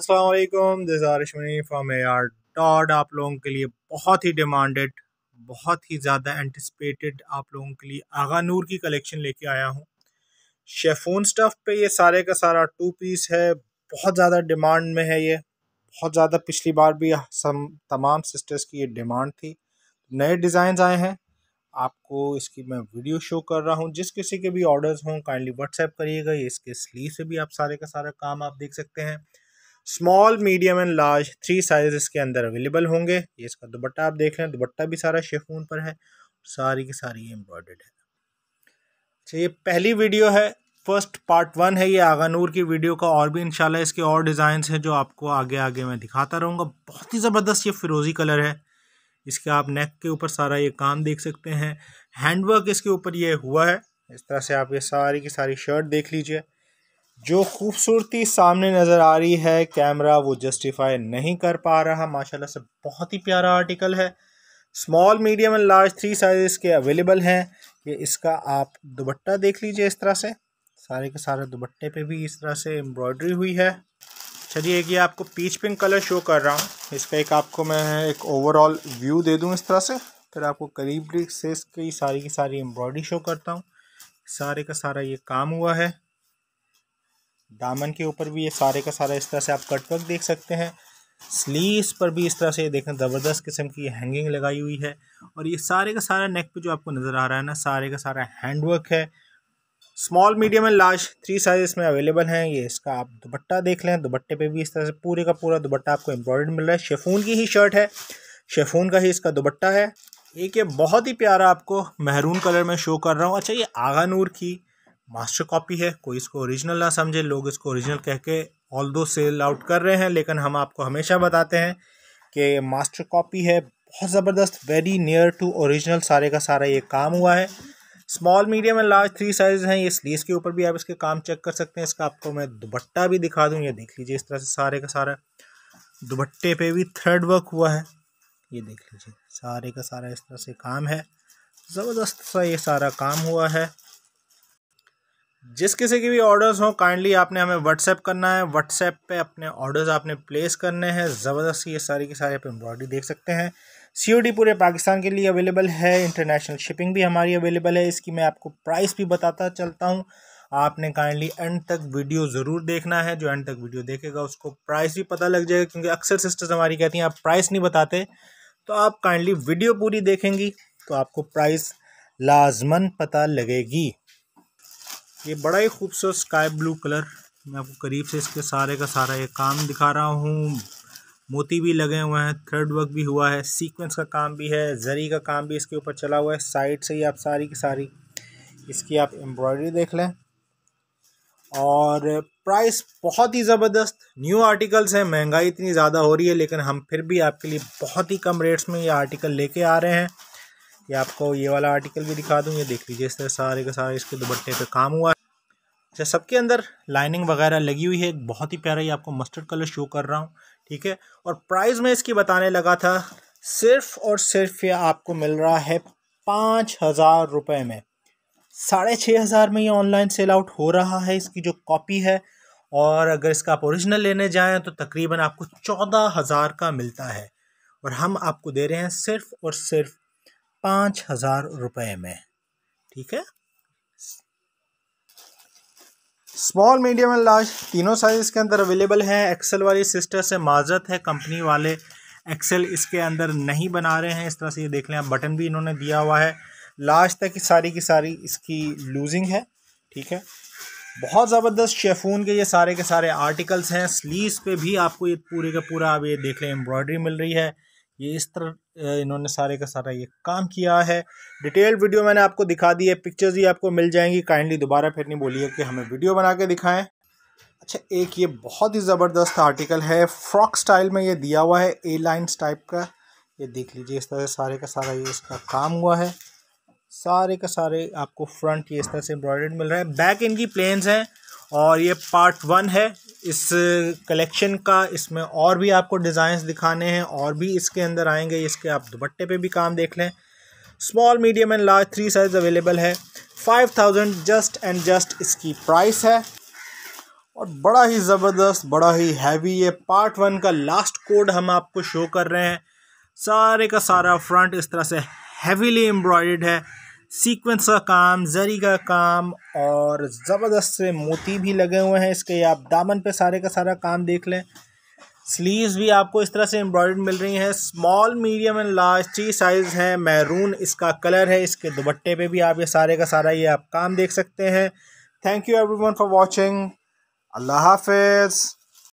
असलम दिजारशमनी from A R dot आप लोगों के लिए बहुत ही डिमांडेड बहुत ही ज़्यादा एंटिसपेटेड आप लोगों के लिए आगा नूर की कलेक्शन लेके आया हूँ शेफोन स्टफ़ पे ये सारे का सारा टू पीस है बहुत ज़्यादा डिमांड में है ये बहुत ज़्यादा पिछली बार भी सम तमाम सिस्टर्स की ये डिमांड थी नए डिज़ाइन आए हैं आपको इसकी मैं वीडियो शो कर रहा हूँ जिस किसी के भी ऑर्डर्स हों काइंडली व्हाट्सएप करिएगा इसके स्लीव से भी आप सारे का सारा काम आप देख सकते हैं small medium and large three size इसके अंदर अवेलेबल होंगे ये इसका दुपट्टा आप देख रहे हैं दुपट्टा भी सारा शेफून पर है सारी की सारी एम्ब्रॉयड है अच्छा ये पहली वीडियो है फर्स्ट पार्ट वन है ये आगा नूर की वीडियो का और भी इंशाल्लाह इसके और डिज़ाइन हैं जो आपको आगे आगे मैं दिखाता रहूँगा बहुत ही ज़बरदस्त ये फिरोज़ी कलर है इसके आप नेक के ऊपर सारा ये काम देख सकते हैं हैंडवर्क इसके ऊपर ये हुआ है इस तरह से आप ये सारी की सारी शर्ट देख लीजिए जो खूबसूरती सामने नज़र आ रही है कैमरा वो जस्टिफाई नहीं कर पा रहा माशाल्लाह से बहुत ही प्यारा आर्टिकल है small medium and large three size इसके अवेलेबल हैं ये इसका आप दुबट्टा देख लीजिए इस तरह से सारे के सारे दुपट्टे पे भी इस तरह से एम्ब्रॉयडरी हुई है चलिए कि आपको पीच पिंक कलर शो कर रहा हूँ इसका एक आपको मैं एक ओवरऑल व्यू दे दूँ इस तरह से फिर आपको करीब से इसकी सारी की सारी एम्ब्रॉयडरी शो करता हूँ सारे का सारा ये काम हुआ है दामन के ऊपर भी ये सारे का सारा इस तरह से आप कटवर्क देख सकते हैं स्लीव्स पर भी इस तरह से देखें ज़बरदस्त किस्म की हैंगिंग लगाई हुई है और ये सारे का सारा नेक पे जो आपको नज़र आ रहा है ना सारे का सारा हैंडवर्क है small medium and large three size इसमें अवेलेबल हैं ये इसका आप दुपट्टा देख लें दुपट्टे पे भी इस तरह से पूरे का पूरा दुपट्टा आपको एम्ब्रॉयड मिल रहा है शेफून की ही शर्ट है शेफून का ही इसका दुपट्टा है एक ये बहुत ही प्यारा आपको महरून कलर में शो कर रहा हूँ अच्छा ये आगा नूर की मास्टर कॉपी है कोई इसको ओरिजिनल ना समझे लोग इसको ओरिजिनल कह के ऑल दो सेल आउट कर रहे हैं लेकिन हम आपको हमेशा बताते हैं कि मास्टर कॉपी है बहुत ज़बरदस्त वेरी नियर टू ओरिजिनल सारे का सारा ये काम हुआ है small medium and large three size हैं ये स्लीव के ऊपर भी आप इसके काम चेक कर सकते हैं इसका आपको मैं दुबट्टा भी दिखा दूँ ये देख लीजिए इस तरह से सारे का सारा दुबट्टे पर भी थ्रेड वर्क हुआ है ये देख लीजिए सारे का सारा इस तरह से काम है ज़बरदस्त सा ये सारा काम हुआ है जिस किसी के भी ऑर्डर्स हों काइंडली आपने हमें व्हाट्सएप करना है व्हाट्सएप पे अपने ऑर्डर्स आपने प्लेस करने हैं ज़बरदस्त ये सारी की सारी आप एम्ब्रॉयडरी देख सकते हैं सी पूरे पाकिस्तान के लिए अवेलेबल है इंटरनेशनल शिपिंग भी हमारी अवेलेबल है इसकी मैं आपको प्राइस भी बताता चलता हूँ आपने काइंडली एंड तक वीडियो ज़रूर देखना है जो एंड तक वीडियो देखेगा उसको प्राइस भी पता लग जाएगा क्योंकि अक्सर सिस्टर्स हमारी कहती हैं आप प्राइस नहीं बताते तो आप काइंडली वीडियो पूरी देखेंगी तो आपको प्राइस लाजमन पता लगेगी ये बड़ा ही खूबसूरत स्काई ब्लू कलर मैं आपको करीब से इसके सारे का सारा ये काम दिखा रहा हूँ मोती भी लगे हुए हैं थ्रेड वर्क भी हुआ है सीक्वेंस का काम भी है जरी का काम भी इसके ऊपर चला हुआ है साइड से ही आप सारी की सारी इसकी आप एम्ब्रॉयडरी देख लें और प्राइस बहुत ही ज़बरदस्त न्यू आर्टिकल्स हैं महंगाई इतनी ज़्यादा हो रही है लेकिन हम फिर भी आपके लिए बहुत ही कम रेट्स में ये आर्टिकल लेके आ रहे हैं ये आपको ये वाला आर्टिकल भी दिखा दूँ ये देख लीजिए इस तरह सारे का सारे इसके दुपट्टे पे काम हुआ अच्छा सबके अंदर लाइनिंग वगैरह लगी हुई है बहुत ही प्यारा ये आपको मस्टर्ड कलर शो कर रहा हूँ ठीक है और प्राइस में इसकी बताने लगा था सिर्फ और सिर्फ ये आपको मिल रहा है पाँच हज़ार रुपये में साढ़े छः हज़ार में ये ऑनलाइन सेल आउट हो रहा है इसकी जो कॉपी है और अगर इसका आप ओरिजिनल लेने जाएँ तो तकरीबन आपको चौदह हज़ार का मिलता है और हम आपको दे रहे हैं सिर्फ और सिर्फ पाँच हज़ार रुपये में ठीक है स्मॉल मीडियम एंड लार्ज तीनों साइज़ के अंदर अवेलेबल हैं एक्सेल वाली सिस्टर से माजत है कंपनी वाले एक्सेल इसके अंदर नहीं बना रहे हैं इस तरह से ये देख लें आप बटन भी इन्होंने दिया हुआ है लार्ज तक की सारी की सारी इसकी लूजिंग है ठीक है बहुत ज़बरदस्त शेफून के ये सारे के सारे आर्टिकल्स हैं स्लीव्स पे भी आपको ये पूरे का पूरा आप ये देख लें एम्ब्रॉयडरी मिल रही है ये इस तरह इन्होंने सारे का सारा ये काम किया है डिटेल वीडियो मैंने आपको दिखा दी है पिक्चर्स ही आपको मिल जाएंगी काइंडली दोबारा फिर नहीं बोलिए कि हमें वीडियो बना के दिखाएं अच्छा एक ये बहुत ही ज़बरदस्त आर्टिकल है फ्रॉक स्टाइल में ये दिया हुआ है ए लाइन्स टाइप का ये देख लीजिए इस तरह सारे का सारा ये इसका काम हुआ है सारे का सारे आपको फ्रंट ये इस तरह से एम्ब्रॉयडर्ड मिल रहा है बैक इनकी प्लेन्स हैं और ये पार्ट वन है इस कलेक्शन uh, का इसमें और भी आपको डिज़ाइंस दिखाने हैं और भी इसके अंदर आएंगे इसके आप दुपट्टे पे भी काम देख लें small medium and large three size available है five thousand just and just इसकी प्राइस है और बड़ा ही ज़बरदस्त बड़ा ही हैवी ये पार्ट वन का लास्ट कोड हम आपको शो कर रहे हैं सारे का सारा फ्रंट इस तरह से हैवीली एम्ब्रॉयड है सीक्वेंस का काम जरी का काम और ज़बरदस्त से मोती भी लगे हुए हैं इसके आप दामन पे सारे का सारा काम देख लें स्लीव्स भी आपको इस तरह से एम्ब्रॉयड मिल रही हैं small medium and large three size है मैरून इसका कलर है इसके दुबट्टे पे भी आप ये सारे का सारा ये आप काम देख सकते हैं thank you everyone for watching अल्लाह हाफिज़